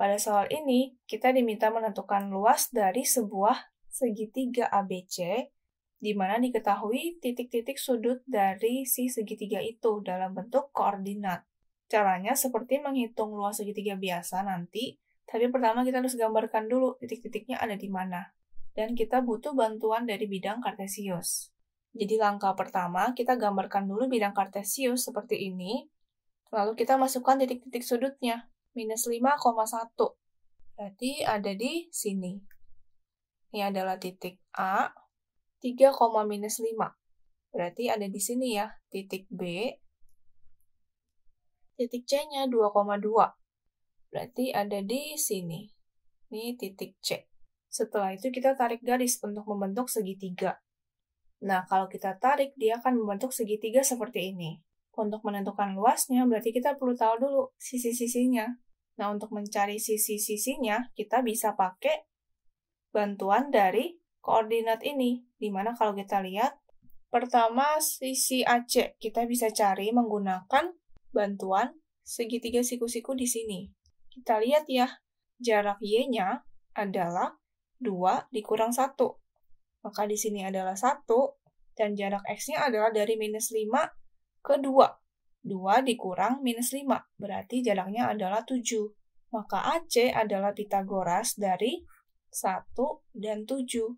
Pada soal ini, kita diminta menentukan luas dari sebuah segitiga ABC, di mana diketahui titik-titik sudut dari si segitiga itu dalam bentuk koordinat. Caranya seperti menghitung luas segitiga biasa nanti, tapi pertama kita harus gambarkan dulu titik-titiknya ada di mana. Dan kita butuh bantuan dari bidang kartesius. Jadi langkah pertama, kita gambarkan dulu bidang kartesius seperti ini, lalu kita masukkan titik-titik sudutnya minus 5,1. Berarti ada di sini. Ini adalah titik A, 3, minus 5. Berarti ada di sini ya, titik B. Titik C-nya 2,2. Berarti ada di sini. Ini titik C. Setelah itu kita tarik garis untuk membentuk segitiga. Nah, kalau kita tarik, dia akan membentuk segitiga seperti ini. Untuk menentukan luasnya, berarti kita perlu tahu dulu sisi-sisinya. Nah, untuk mencari sisi-sisinya, kita bisa pakai bantuan dari koordinat ini, dimana kalau kita lihat, pertama sisi AC, kita bisa cari menggunakan bantuan segitiga siku-siku di sini. Kita lihat ya, jarak Y-nya adalah 2 dikurang 1. Maka di sini adalah 1, dan jarak X-nya adalah dari minus 5 ke 2. 2 dikurang minus 5, berarti jaraknya adalah 7. Maka AC adalah Pitagoras dari 1 dan 7.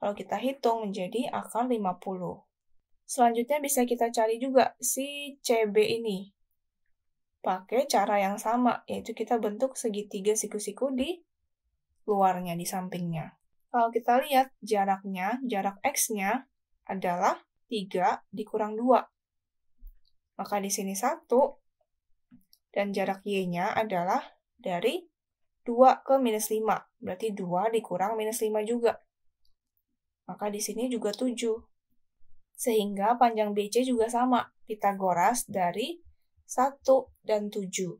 Kalau kita hitung menjadi akar 50. Selanjutnya bisa kita cari juga si CB ini. Pakai cara yang sama, yaitu kita bentuk segitiga siku-siku di luarnya, di sampingnya. Kalau kita lihat jaraknya, jarak X-nya adalah 3 dikurang 2. Maka di sini 1, dan jarak Y-nya adalah dari 2 ke minus 5. Berarti 2 dikurang minus 5 juga. Maka di sini juga 7. Sehingga panjang BC juga sama. Pitagoras dari 1 dan 7.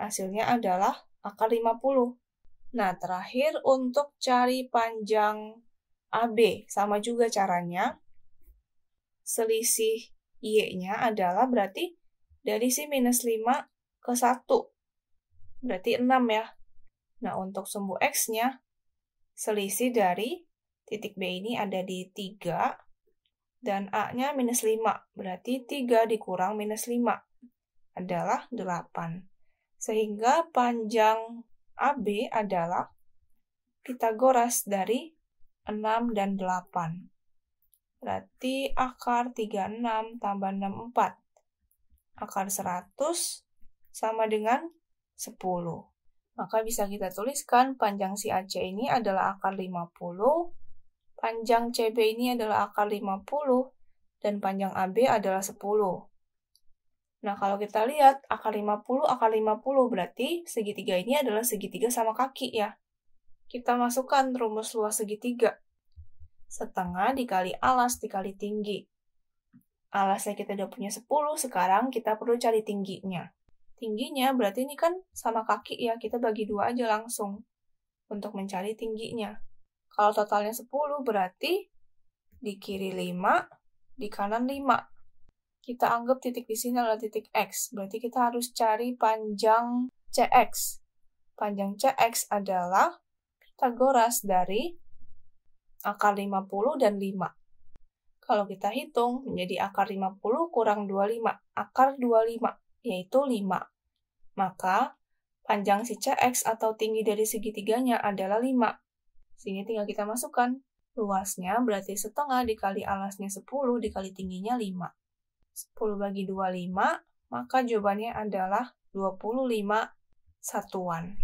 Hasilnya adalah akar 50. Nah, terakhir untuk cari panjang AB. Sama juga caranya. Selisih Y-nya adalah berarti dari si minus 5 ke 1 berarti 6 ya. Nah, untuk sumbu X-nya, selisih dari titik B ini ada di 3, dan A-nya minus 5, berarti 3 dikurang minus 5 adalah 8. Sehingga panjang AB adalah Pitagoras dari 6 dan 8. Berarti akar 36 tambah 64. Akar 100 sama dengan 10. Maka bisa kita tuliskan panjang si AC ini adalah akar 50, panjang CB ini adalah akar 50, dan panjang AB adalah 10. Nah, kalau kita lihat akar 50, akar 50 berarti segitiga ini adalah segitiga sama kaki ya. Kita masukkan rumus luas segitiga. Setengah dikali alas dikali tinggi. Alasnya kita udah punya 10, sekarang kita perlu cari tingginya tingginya, berarti ini kan sama kaki ya, kita bagi dua aja langsung untuk mencari tingginya. Kalau totalnya 10 berarti di kiri 5, di kanan 5. Kita anggap titik di sini adalah titik X, berarti kita harus cari panjang CX. Panjang CX adalah Pitagoras dari akar 50 dan 5. Kalau kita hitung menjadi akar 50 kurang 25, akar 25 yaitu 5. Maka, panjang si CX atau tinggi dari segitiganya adalah 5. Sini tinggal kita masukkan. Luasnya berarti setengah dikali alasnya 10 dikali tingginya 5. 10 bagi 2, 5. Maka jawabannya adalah 25 satuan.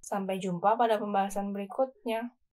Sampai jumpa pada pembahasan berikutnya.